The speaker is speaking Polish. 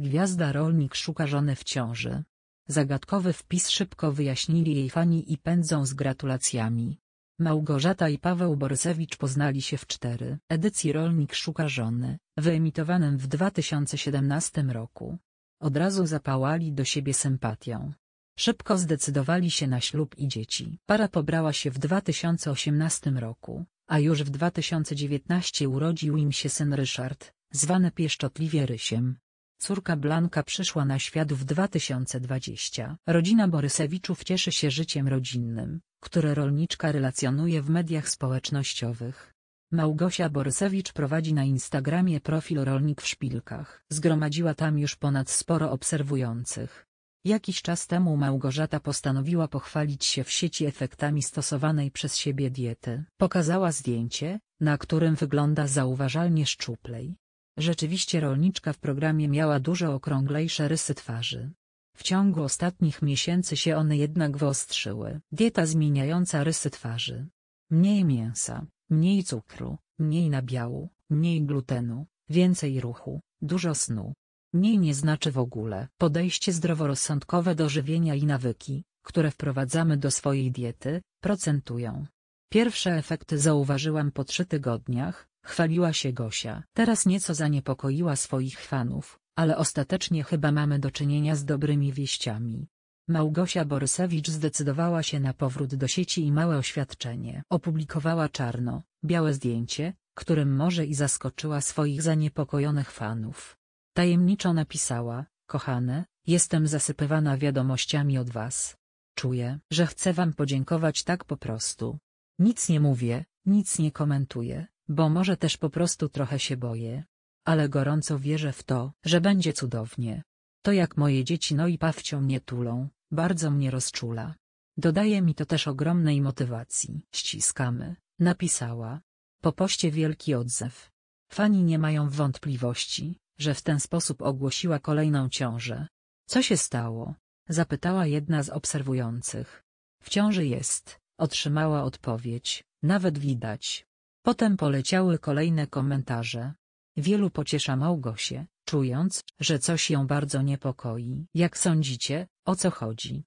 Gwiazda rolnik szuka żony w ciąży. Zagadkowy wpis szybko wyjaśnili jej fani i pędzą z gratulacjami. Małgorzata i Paweł Borysewicz poznali się w cztery edycji Rolnik szuka żony, wyemitowanym w 2017 roku. Od razu zapałali do siebie sympatią. Szybko zdecydowali się na ślub i dzieci. Para pobrała się w 2018 roku, a już w 2019 urodził im się syn Ryszard, zwany pieszczotliwie Rysiem. Córka Blanka przyszła na świat w 2020. Rodzina Borysewiczów cieszy się życiem rodzinnym, które rolniczka relacjonuje w mediach społecznościowych. Małgosia Borysewicz prowadzi na Instagramie profil Rolnik w Szpilkach. Zgromadziła tam już ponad sporo obserwujących. Jakiś czas temu Małgorzata postanowiła pochwalić się w sieci efektami stosowanej przez siebie diety. Pokazała zdjęcie, na którym wygląda zauważalnie szczuplej. Rzeczywiście rolniczka w programie miała dużo okrąglejsze rysy twarzy. W ciągu ostatnich miesięcy się one jednak wyostrzyły. Dieta zmieniająca rysy twarzy. Mniej mięsa, mniej cukru, mniej nabiału, mniej glutenu, więcej ruchu, dużo snu. Mniej nie znaczy w ogóle. Podejście zdroworozsądkowe do żywienia i nawyki, które wprowadzamy do swojej diety, procentują. Pierwsze efekty zauważyłam po trzy tygodniach, Chwaliła się Gosia. Teraz nieco zaniepokoiła swoich fanów, ale ostatecznie chyba mamy do czynienia z dobrymi wieściami. Małgosia Borysewicz zdecydowała się na powrót do sieci i małe oświadczenie. Opublikowała czarno, białe zdjęcie, którym może i zaskoczyła swoich zaniepokojonych fanów. Tajemniczo napisała, kochane, jestem zasypywana wiadomościami od was. Czuję, że chcę wam podziękować tak po prostu. Nic nie mówię, nic nie komentuję, bo może też po prostu trochę się boję. Ale gorąco wierzę w to, że będzie cudownie. To jak moje dzieci no i pawcią mnie tulą, bardzo mnie rozczula. Dodaje mi to też ogromnej motywacji. Ściskamy, napisała. Po poście wielki odzew. Fani nie mają wątpliwości, że w ten sposób ogłosiła kolejną ciążę. Co się stało? Zapytała jedna z obserwujących. W ciąży jest, otrzymała odpowiedź, nawet widać. Potem poleciały kolejne komentarze. Wielu pociesza Małgosię, czując, że coś ją bardzo niepokoi. Jak sądzicie, o co chodzi?